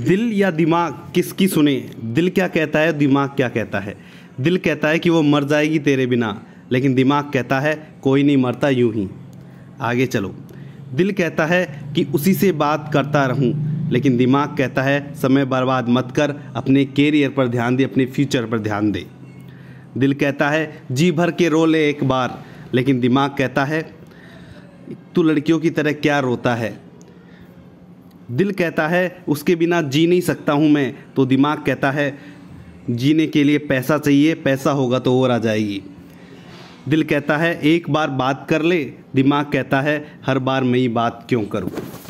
दिल या दिमाग किसकी सुने दिल क्या कहता है दिमाग क्या कहता है दिल कहता है कि वो मर जाएगी तेरे बिना लेकिन दिमाग कहता है कोई नहीं मरता यूं ही आगे चलो दिल कहता है कि उसी से बात करता रहूं लेकिन दिमाग कहता है समय बर्बाद मत कर अपने कैरियर पर ध्यान दे अपने फ्यूचर पर ध्यान दे दिल कहता है जी भर के रो ले एक बार लेकिन दिमाग कहता है तू लड़कियों की तरह क्या रोता है दिल कहता है उसके बिना जी नहीं सकता हूँ मैं तो दिमाग कहता है जीने के लिए पैसा चाहिए पैसा होगा तो और आ जाएगी दिल कहता है एक बार बात कर ले दिमाग कहता है हर बार मैं ही बात क्यों करूँ